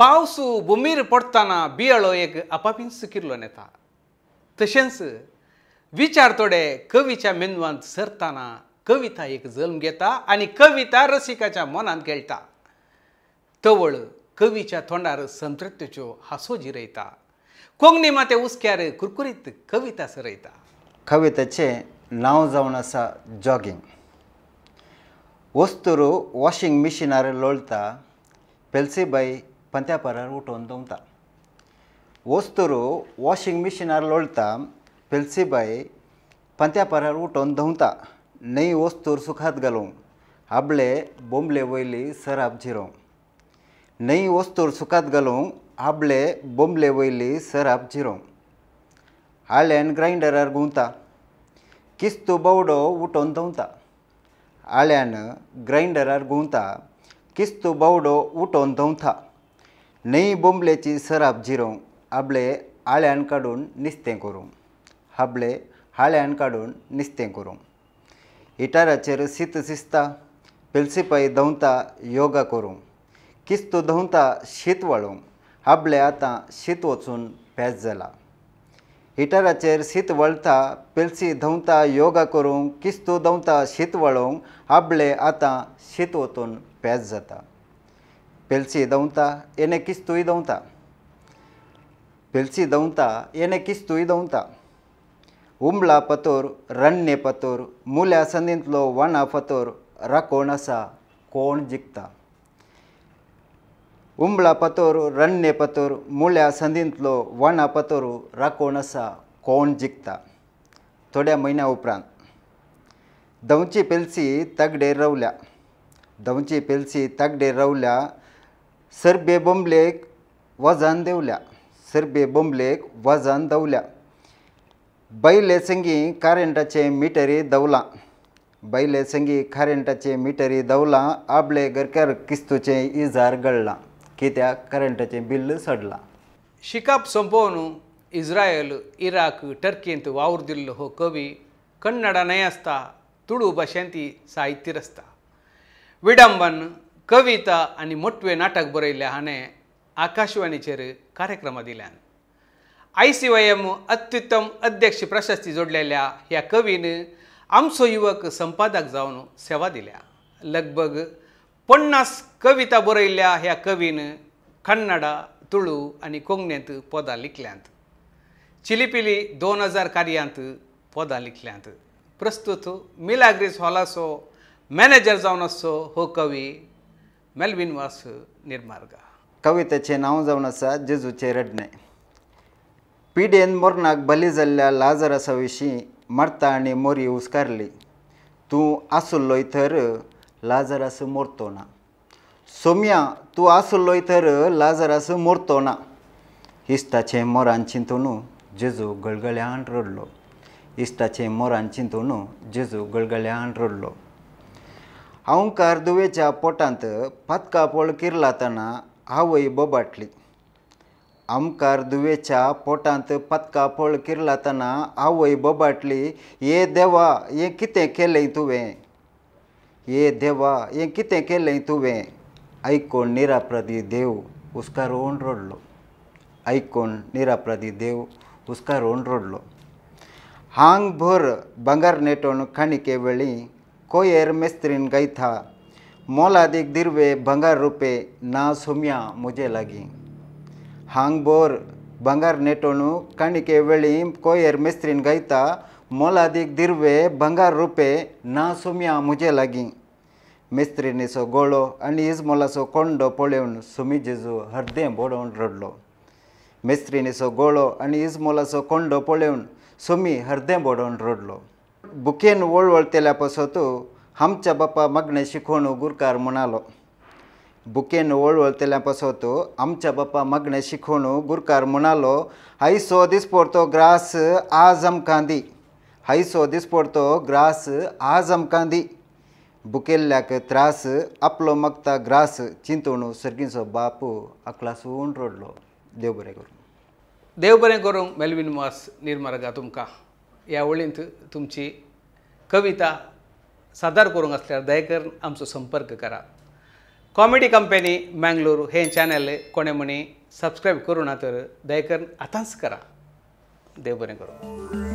पावस भूमीर पडताना बियाळो एक आपापीन सुकिल्लो नेता तशेंच विचार थोडे कवीच्या मेंदवांत सरताना कविता एक जल्म घेता आणि कविता रसिकाच्या मनांत खेळटा तवळ कवीच्या तोंडार संतृप्त्यो हासो जिरयता कोंकणी माते उस्क्यार कुरकुरीत कविता सरयता कवितेचे नाव जावन आसा जॉगिंग वस्तुरू वॉशिंग मिशिनार लोळता पेल्सीबाई पण त्या पारार उठोवन दमता वॉशिंग मिशिनार लोळता पेल्सीबाई पंत्या पारार उठोवन धंवता नई वस्तूर सुखात घालू आबळे बोंबले वयली सराब जिरों नई वस्तूर सुखात घालू आबळे बोंबले वयली सराब जिरों आळ्यान ग्राइंडरार गुंवता किस्तू बवडो उठोवन धंवता आल्यान ग्राइंडरार गुंवता किस्तू बवडो उठोन धंवता न्हंय बोंबलेची सराप जिरोवंक आबळे आळ्यान काडून निस्तें करूं हाबले हाळ्यान काडून निस्तें करूं इटाराचेर शीत शिजता पेलसिपाई धंवता योगा करूं किस्तू धंवता शीत वाळूंक हबळे आतां शीत वचून पेज जाला हिटराचेर शीत वळता पेलसी धंवता योगा करूंक किस्तू धंवता शीत वळोवंक हबळे आतां शीत वचून पेज जाता ಪೆಲ್ಸಿ ದೌಂತ ಏನೆ ಕಿಸ್ತು ದೌಂತ ಪೆಲ್ಸಿ ದೌಂತ ಏನೆ ಕಿಸ್ತು ದೌಂತ ಉಂಬ್ಳ ಪತೋರು ರಣ್ಣೆ ಪತೋರು ಮೂಲೆ ಸಂದಿಂತ್ಲೋ ವಣ ಪತೋರು ರ ಕೋಣಸ ಕೋಣ ಜಿಕ್ತ ಉಂಬ್ಳ ಪತೋರು ರಣ್ಣೆ ಪತೋರು ಮೂಳೆ ಸಂದಿಂತ್ಲೋ ವಣ ಪತೋರು ರ ಕೋಣಸ ಕೋಣ ಜಿಕ್ತ थोड्या महिन्या उपरांत दवची पेलसी तगडे रवल्या दवची पेलसी तगडे रवल्या सर बेबंबलेक वजन देवल्या सर बेबंबलेक वजन दवल्या बैले संगी कारेंटाचे मिटरी दवला बैले संगी कारेंटाचे मिटरी दवला आबले घरक्यार किस्तूचे इजार घडला कित्याक करंटाचे बिल सडला शिकाप संपोवन इस्रायल इराक टर्कींत वावर दिल्लो हो कवी कन्नडा नयस्ता आसता तुळू ती साहित्य रचता विडंबन कविता आणि मोटवे नाटक बरयल्या हाने आकाशवाणीचेर कार्यक्रम दिल्यान आय सी वाय एम अत्युत्तम अध्यक्ष प्रशस्ती जोडलेल्या ह्या कवीन आमचो युवक संपादक जावन सेवा दिल्या लगभग पन्नास कविता बरयल्या ह्या कवीन कन्नडा तुळू आणि कोंकणींत पदां लिखल्यांत चिलिपिली दोन हजार कार्यांत पदां लिखल्यांत प्रस्तुत मिलाग्रीस हॉलाचो मॅनेजर जावन असो हो कवी मेलविन वास निर्मार्ग कवितेचे नाव जावन आसा जेजूचे रडणे पिडेन मोरनाक बली जाल्ल्या लाजरासा विशीं मरता आनी मोरी उस्कारली तूं आसुल्लोय तर लाजरास मोरतो ना सोम्या तूं आसुल्लोय तर लाजरास मोरतो ना इस्ताचे मोरान चिंतून जेजू गळगळ्यान रडलो इस्ताचे मोरान चिंतून जेजू गळगळ्यान रडलो हांवकार दुवेच्या पोटांत पातकापोळ किर्लातना आवय बोबाटली आमकार दुवेच्या पोटांत पातकापोळ किर्लातना आवय बोबाटली ये देवा हे कितें केलें तुवें ये देवा हे कितें केलें तुवें आयकोण निराप्रदी देव हुस्कारून रडलो आयकोण निराप्रदी देव हुस्कारून रडलो हांग भर बंगार नेटोन खाणिके वेळी गई था गायता मोलादिक दिर्वे भंगार रुपे ना सुमिया मुझे लगी हांग बोर बंगार वेली काणिके वेळी गई था गायता मोलादीक दिर्वे बंगर रुपे ना मुझे लगी लागीं ने सो गोळो आणि इज सो कोंडो पोळून सुमी जेजू हर्दे बोडोवून रडलो ने सो गोळो मोला सो कोंडो पोळून सुमी हर्दे बोडोवून रडलो बुकेन वळवळतेल्यापासून हमच्या बाप्पा मग्ने शिकोणू गुरकार म्हणालो बुकेन वळवळतेल्यापासून आमच्या बाप्पा मग्ने शिकोणू गुरकार म्हणालो सो दिस पोरतो ग्रास झमकांदी अमकांदी सो दिस पोरतो ग्रास आ झमकांदी बुकेल्ल्याक त्रास आपलो मगता ग्रास चिंतवणू बापू बापू आकलासून रडलो देव बरें करूं देव बरें करूं मेलवीन मास निर्मरगा तुमकां ह्या वळीन तुमची कविता सादर करूंक आसल्यार दयकर आमचो संपर्क करा कॉमेडी कंपनी मँगलोर हें चॅनल कोणे म्हणी सबस्क्रायब करूं ना तर दयकर आतांच करा देव बरें करूं